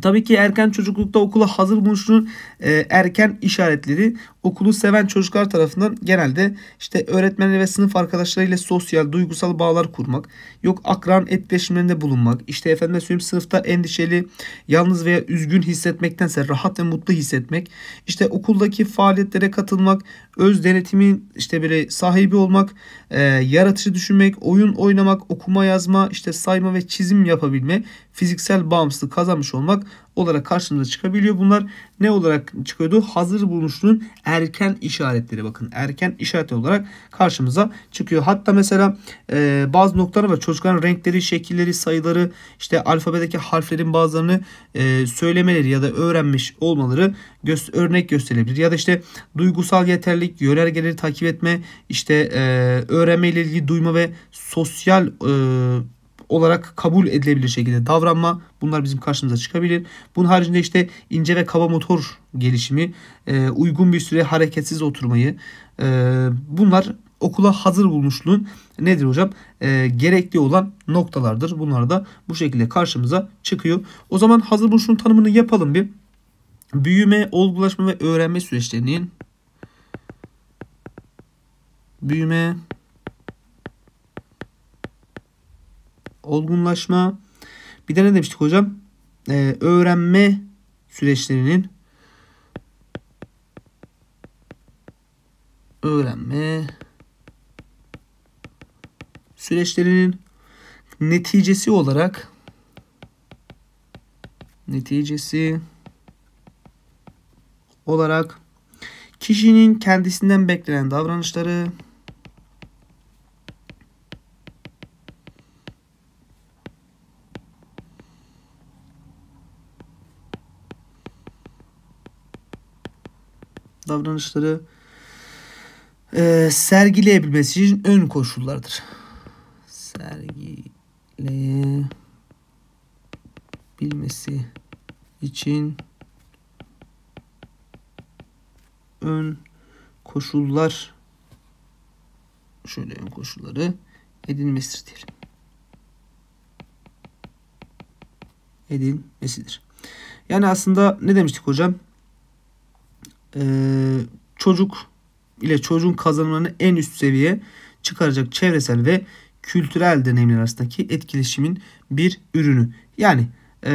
Tabii ki erken çocuklukta okula hazır buluşunun e, erken işaretleri okulu seven çocuklar tarafından genelde işte öğretmenleri ve sınıf arkadaşlarıyla sosyal, duygusal bağlar kurmak, yok akran etkileşimlerinde bulunmak, işte efendim söyleyeyim sınıfta endişeli, yalnız veya üzgün hissetmektense rahat ve mutlu hissetmek, işte okuldaki faaliyetlere katılmak, öz denetimin işte böyle sahibi olmak, e, yaratıcı düşünmek, oyun oynamak, okuma yazma, işte sayma ve çizim yapabilme, fiziksel bağımsızlık kazanmış olmak olarak karşımıza çıkabiliyor. Bunlar ne olarak çıkıyordu? Hazır bulunuşunun erken işaretleri bakın. Erken işaret olarak karşımıza çıkıyor. Hatta mesela e, bazı noktalar var. Çocukların renkleri, şekilleri, sayıları işte alfabedeki harflerin bazılarını e, söylemeleri ya da öğrenmiş olmaları göz, örnek gösterebilir Ya da işte duygusal yeterlik, yönergeleri takip etme, işte e, öğrenmeyle ilgili duyma ve sosyal e, olarak kabul edilebilir şekilde davranma bunlar bizim karşımıza çıkabilir. Bunun haricinde işte ince ve kaba motor gelişimi, e, uygun bir süre hareketsiz oturmayı e, bunlar okula hazır bulmuşluğun nedir hocam? E, gerekli olan noktalardır. Bunlar da bu şekilde karşımıza çıkıyor. O zaman hazır bulmuşluğun tanımını yapalım bir. Büyüme, olgulaşma ve öğrenme süreçlerinin büyüme, olgunlaşma. Bir de ne demiştik hocam? Ee, öğrenme süreçlerinin öğrenme süreçlerinin neticesi olarak neticesi olarak kişinin kendisinden beklenen davranışları davranışları e, sergileyebilmesi için ön koşullardır. Sergileyebilmesi için ön koşullar şöyle ön koşulları edinmesidir. Edinmesidir. Yani aslında ne demiştik hocam? Ee, çocuk ile çocuğun kazanımlarını en üst seviyeye çıkaracak çevresel ve kültürel deneyimler arasındaki etkileşimin bir ürünü. Yani e,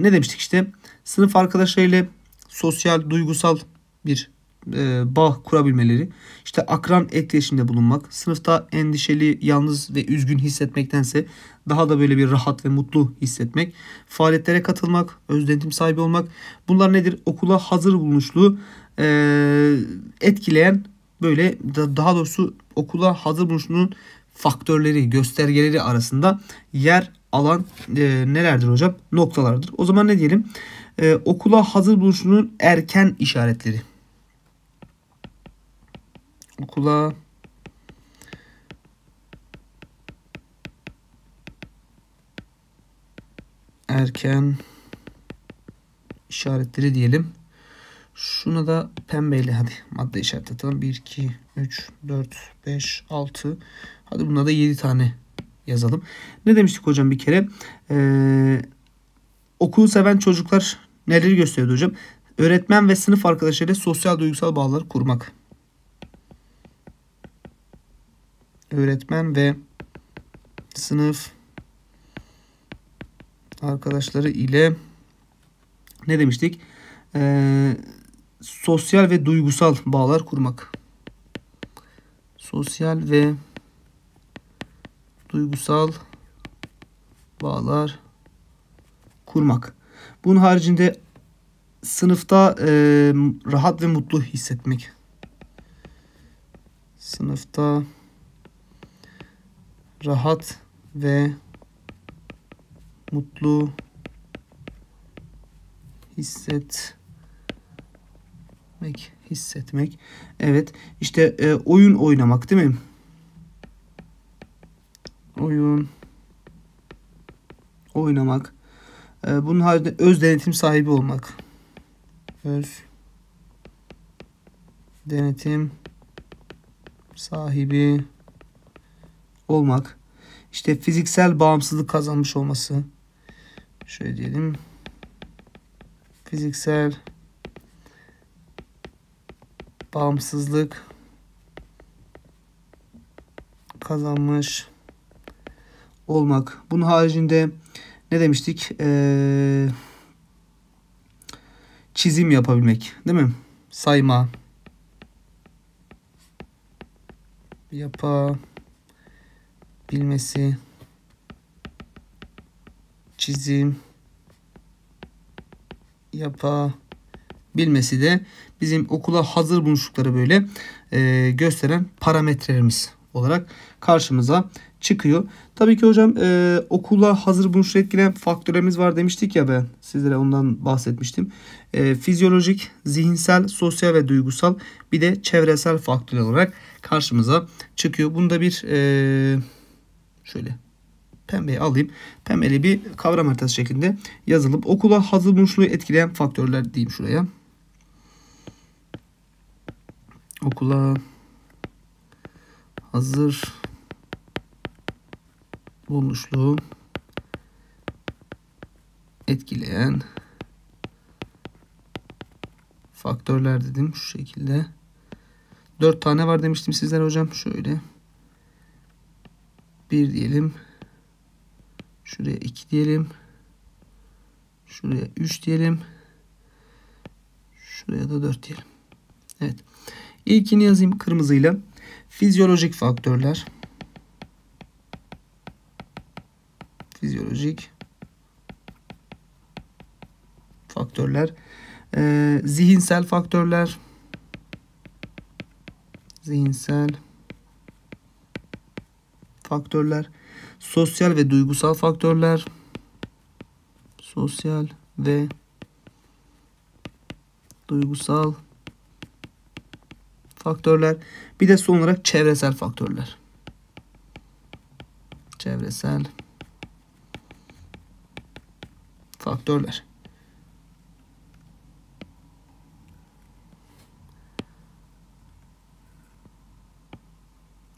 ne demiştik işte sınıf arkadaşlarıyla sosyal, duygusal bir e, bağ kurabilmeleri, işte akran etkileşimde bulunmak, sınıfta endişeli, yalnız ve üzgün hissetmektense daha da böyle bir rahat ve mutlu hissetmek, faaliyetlere katılmak, özdenetim sahibi olmak. Bunlar nedir? Okula hazır bulunuşluğu e, etkileyen böyle daha doğrusu okula hazır buluşunun faktörleri, göstergeleri arasında yer alan e, nelerdir hocam? Noktalardır. O zaman ne diyelim? E, okula hazır buluşunun erken işaretleri. Okula erken işaretleri diyelim. Şuna da pembeyle hadi madde işareti atalım. 1, 2, 3, 4, 5, 6. Hadi buna da 7 tane yazalım. Ne demiştik hocam bir kere? Ee, okulu seven çocuklar neleri gösteriyordu hocam? Öğretmen ve sınıf arkadaşlarıyla sosyal duygusal bağları kurmak. Öğretmen ve sınıf arkadaşları ile ne demiştik? Ee, sosyal ve duygusal bağlar kurmak. Sosyal ve duygusal bağlar kurmak. Bunun haricinde sınıfta e, rahat ve mutlu hissetmek. Sınıfta rahat ve mutlu hisset hissetmek, hissetmek. Evet, işte e, oyun oynamak değil mi? Oyun oynamak. E, bunun haricinde öz denetim sahibi olmak. Öz denetim sahibi olmak. İşte fiziksel bağımsızlık kazanmış olması. Şöyle diyelim. Fiziksel bağımsızlık kazanmış olmak. Bunun haricinde ne demiştik? Ee, çizim yapabilmek, değil mi? Sayma yapabilmesi çizim yapa bilmesi de bizim okula hazır buluşlukları böyle e, gösteren parametrelerimiz olarak karşımıza çıkıyor. Tabii ki hocam e, okula hazır buluşu etkileyen faktörlerimiz var demiştik ya ben sizlere ondan bahsetmiştim. E, fizyolojik, zihinsel, sosyal ve duygusal bir de çevresel faktör olarak karşımıza çıkıyor. Bunda bir e, şöyle pembeyi alayım. Pembeli bir kavram haritası şeklinde yazılıp okula hazır buluşluğu etkileyen faktörler diyeyim şuraya okula hazır bulmuşluğu etkileyen faktörler dedim şu şekilde. dört tane var demiştim sizlere hocam. Şöyle. bir diyelim. Şuraya iki diyelim. Şuraya üç diyelim. Şuraya da dört diyelim. Evet. İlkini yazayım kırmızıyla. Fizyolojik faktörler. Fizyolojik faktörler. Ee, zihinsel faktörler. Zihinsel faktörler. Sosyal ve duygusal faktörler. Sosyal ve duygusal faktörler. Bir de son olarak çevresel faktörler. Çevresel faktörler.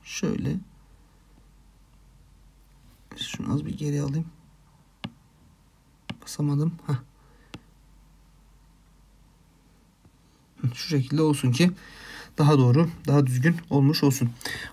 Şöyle şunu az bir geri alayım. Basamadım. Heh. Şu şekilde olsun ki daha doğru, daha düzgün olmuş olsun.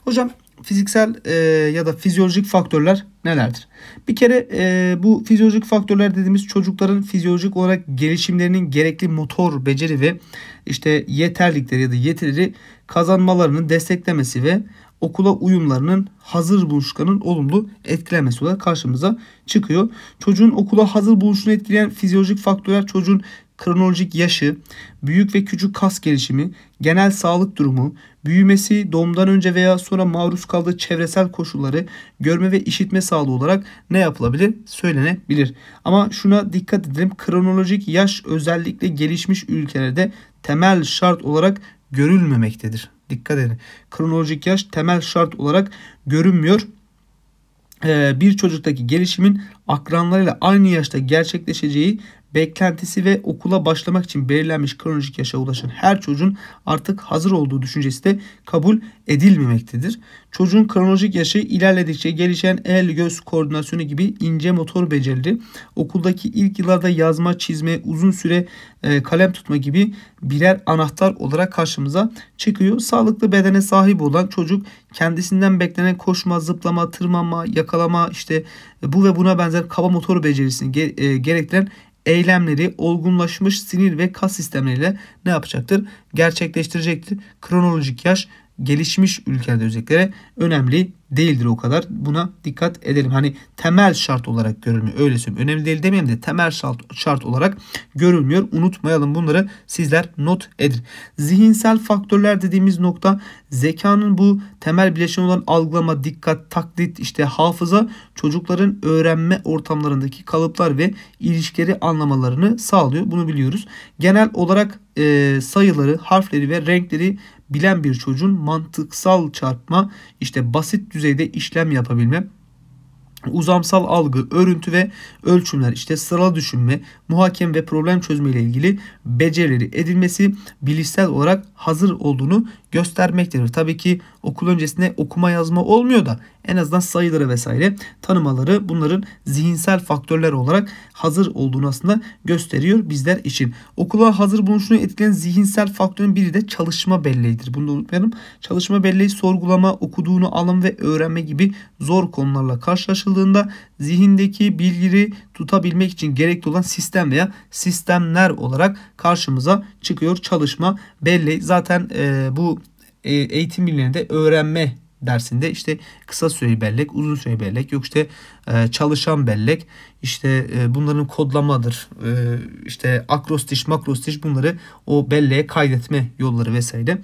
Hocam fiziksel e, ya da fizyolojik faktörler nelerdir? Bir kere e, bu fizyolojik faktörler dediğimiz çocukların fizyolojik olarak gelişimlerinin gerekli motor beceri ve işte yeterlikleri ya da yetileri kazanmalarının desteklemesi ve okula uyumlarının hazır buluşkanın olumlu etkilemesi olarak karşımıza çıkıyor. Çocuğun okula hazır buluşunu etkileyen fizyolojik faktörler çocuğun kronolojik yaşı, büyük ve küçük kas gelişimi, genel sağlık durumu, büyümesi, doğumdan önce veya sonra maruz kaldığı çevresel koşulları, görme ve işitme sağlığı olarak ne yapılabilir? Söylenebilir. Ama şuna dikkat edelim. Kronolojik yaş özellikle gelişmiş ülkelerde temel şart olarak görülmemektedir. Dikkat edin. Kronolojik yaş temel şart olarak görünmüyor ee, bir çocuktaki gelişimin akranlarıyla aynı yaşta gerçekleşeceği beklentisi ve okula başlamak için belirlenmiş kronolojik yaşa ulaşan her çocuğun artık hazır olduğu düşüncesi de kabul edilmemektedir. Çocuğun kronolojik yaşı ilerledikçe gelişen el göz koordinasyonu gibi ince motor becerileri okuldaki ilk yıllarda yazma, çizme, uzun süre e, kalem tutma gibi birer anahtar olarak karşımıza çıkıyor. Sağlıklı bedene sahip olan çocuk kendisinden beklenen koşma, zıplama, tırmanma, yakalama işte bu ve buna benzer kaba motor becerisini e, gerektiren eylemleri olgunlaşmış sinir ve kas sistemleriyle ne yapacaktır? Gerçekleştirecektir. Kronolojik yaş gelişmiş ülkelerde özelliklere önemli değildir o kadar. Buna dikkat edelim. Hani temel şart olarak görülmüyor. Öyle söyleyeyim. Önemli değil demeyeyim de temel şart, şart olarak görülmüyor. Unutmayalım bunları sizler not edin. Zihinsel faktörler dediğimiz nokta zekanın bu temel bileşen olan algılama, dikkat, taklit, işte hafıza çocukların öğrenme ortamlarındaki kalıplar ve ilişkileri anlamalarını sağlıyor. Bunu biliyoruz. Genel olarak e, sayıları, harfleri ve renkleri bilen bir çocuğun mantıksal çarpma, işte basit düzeyde işlem yapabilme, uzamsal algı, örüntü ve ölçümler, işte sıralı düşünme, muhakem ve problem çözme ile ilgili becerileri edilmesi bilişsel olarak hazır olduğunu göstermektedir. Tabii ki okul öncesinde okuma yazma olmuyor da en azından sayıları vesaire tanımaları bunların zihinsel faktörler olarak hazır olduğunu aslında gösteriyor bizler için. Okula hazır bulunuşunu etkileyen zihinsel faktörün biri de çalışma belleğidir. Bunu da unutmayalım. Çalışma belleği sorgulama, okuduğunu alım ve öğrenme gibi zor konularla karşılaşıldığında zihindeki bilgiyi tutabilmek için gerekli olan sistem veya sistemler olarak karşımıza çıkıyor. Çalışma belleği zaten e, bu e, eğitim bilimlerinde öğrenme dersinde işte kısa süreli bellek, uzun süreli bellek, yok işte e, çalışan bellek, işte e, bunların kodlamadır, işte akrostiş, makrostiş bunları o belleğe kaydetme yolları vesaire.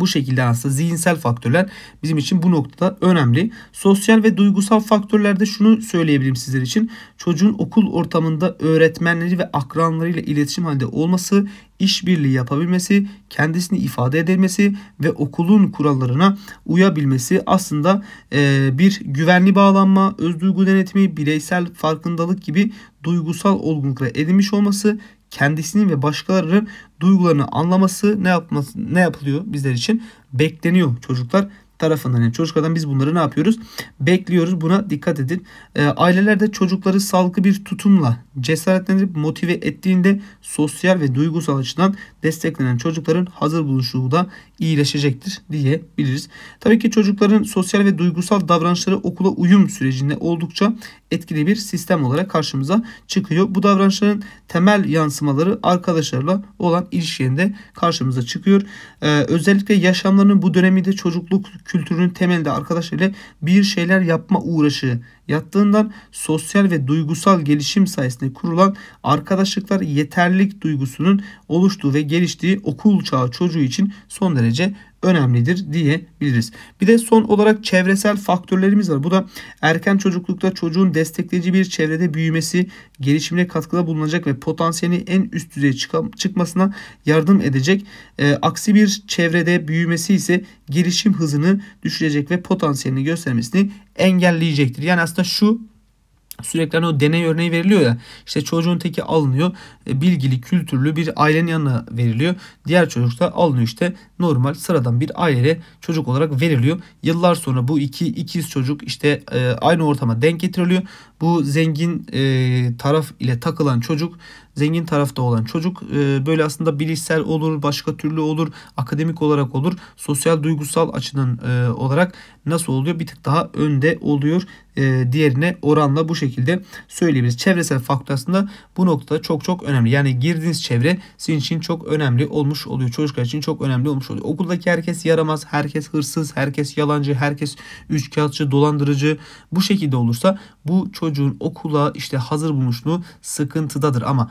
Bu şekilde aslında zihinsel faktörler bizim için bu noktada önemli. Sosyal ve duygusal faktörlerde şunu söyleyebilirim sizler için. Çocuğun okul ortamında öğretmenleri ve akranlarıyla iletişim halinde olması, işbirliği yapabilmesi, kendisini ifade edilmesi ve okulun kurallarına uyabilmesi aslında e, bir güvenli bağlanma, özgürlük denetimi, bireysel farkındalık gibi duygusal olgunlukla edinmiş olması kendisinin ve başkalarının duygularını anlaması ne yapması ne yapılıyor bizler için bekleniyor çocuklar tarafından. Yani çocuklardan biz bunları ne yapıyoruz? Bekliyoruz. Buna dikkat edin. E, ee, ailelerde çocukları salgı bir tutumla cesaretlendirip motive ettiğinde sosyal ve duygusal açıdan desteklenen çocukların hazır buluşluğu da iyileşecektir diyebiliriz. Tabii ki çocukların sosyal ve duygusal davranışları okula uyum sürecinde oldukça etkili bir sistem olarak karşımıza çıkıyor. Bu davranışların temel yansımaları arkadaşlarla olan ilişkilerinde karşımıza çıkıyor. Ee, özellikle yaşamlarının bu döneminde çocukluk kültürünün temelde arkadaşlarıyla bir şeyler yapma uğraşı yattığından sosyal ve duygusal gelişim sayesinde kurulan arkadaşlıklar yeterlilik duygusunun oluştuğu ve geliştiği okul çağı çocuğu için son derece önemlidir diyebiliriz. Bir de son olarak çevresel faktörlerimiz var. Bu da erken çocuklukta çocuğun destekleyici bir çevrede büyümesi, gelişimine katkıda bulunacak ve potansiyelini en üst düzeye çıkmasına yardım edecek. E, aksi bir çevrede büyümesi ise gelişim hızını düşürecek ve potansiyelini göstermesini engelleyecektir. Yani aslında şu Sürekli hani o deney örneği veriliyor ya işte çocuğun teki alınıyor e, bilgili kültürlü bir ailenin yanına veriliyor. Diğer çocuk da alınıyor işte normal sıradan bir aile çocuk olarak veriliyor. Yıllar sonra bu iki ikiz çocuk işte e, aynı ortama denk getiriliyor. Bu zengin e, taraf ile takılan çocuk zengin tarafta olan çocuk e, böyle aslında bilişsel olur, başka türlü olur, akademik olarak olur. Sosyal duygusal açının e, olarak nasıl oluyor? Bir tık daha önde oluyor e, diğerine oranla bu şekilde söyleyebiliriz. Çevresel faktör aslında bu noktada çok çok önemli. Yani girdiğiniz çevre sizin için çok önemli olmuş oluyor. Çocuklar için çok önemli olmuş oluyor. Okuldaki herkes yaramaz, herkes hırsız, herkes yalancı, herkes üçkağıtçı, dolandırıcı. Bu şekilde olursa bu çocuğun okula işte hazır bulmuşluğu sıkıntıdadır. Ama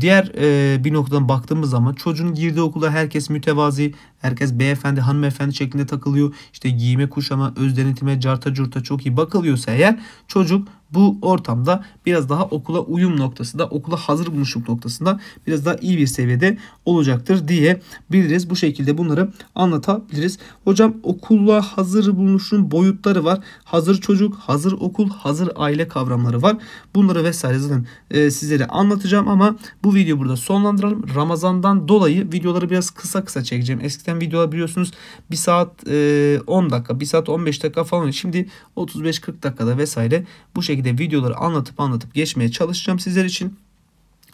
Diğer e, bir noktadan baktığımız zaman çocuğun girdiği okula herkes mütevazi, herkes beyefendi, hanımefendi şeklinde takılıyor. İşte giyime, kuşama, öz denetime, carta curta çok iyi bakılıyorsa eğer çocuk bu ortamda biraz daha okula uyum noktasında, okula hazır bulmuşluk noktasında biraz daha iyi bir seviyede olacaktır diye biliriz. Bu şekilde bunları anlatabiliriz. Hocam okula hazır bulunuşun boyutları var. Hazır çocuk, hazır okul, hazır aile kavramları var. Bunları vesaire zaten e, sizlere anlatacağım ama bu video burada sonlandıralım. Ramazandan dolayı videoları biraz kısa kısa çekeceğim. Eskiden videolar biliyorsunuz 1 saat e, 10 dakika, 1 saat 15 dakika falan. Şimdi 35-40 dakikada vesaire bu şekilde videoları anlatıp anlatıp geçmeye çalışacağım sizler için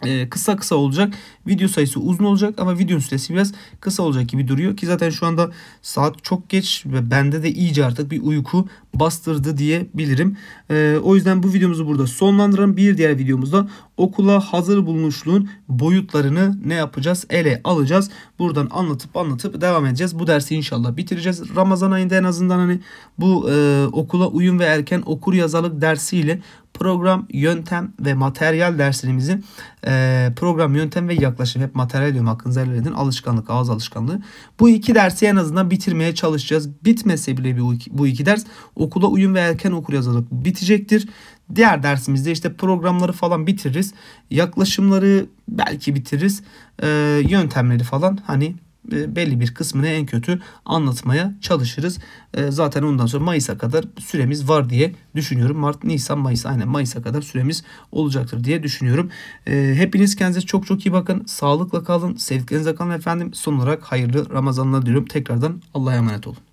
e, kısa kısa olacak. Video sayısı uzun olacak ama video süresi biraz kısa olacak gibi duruyor. Ki zaten şu anda saat çok geç ve bende de iyice artık bir uyku bastırdı diyebilirim. E, o yüzden bu videomuzu burada sonlandıralım. Bir diğer videomuzda okula hazır bulunuşluğun boyutlarını ne yapacağız? Ele alacağız. Buradan anlatıp anlatıp devam edeceğiz. Bu dersi inşallah bitireceğiz. Ramazan ayında en azından hani bu e, okula uyum ve erken okur yazarlık dersiyle program, yöntem ve materyal derslerimizin e, program, yöntem ve yaklaşım hep materyal diyorum hakkınızı helal edin. Alışkanlık, ağız alışkanlığı. Bu iki dersi en azından bitirmeye çalışacağız. Bitmese bile bu iki ders okula uyum ve erken okur yazarlık bitecektir. Diğer dersimizde işte programları falan bitiririz. Yaklaşımları belki bitiririz. E, yöntemleri falan hani e, belli bir kısmını en kötü anlatmaya çalışırız. E, zaten ondan sonra Mayıs'a kadar süremiz var diye düşünüyorum. Mart, Nisan, Mayıs aynen Mayıs'a kadar süremiz olacaktır diye düşünüyorum. E, hepiniz kendinize çok çok iyi bakın. Sağlıkla kalın. Sevdiklerinizle kalın efendim. Son olarak hayırlı Ramazanlar diliyorum. Tekrardan Allah'a emanet olun.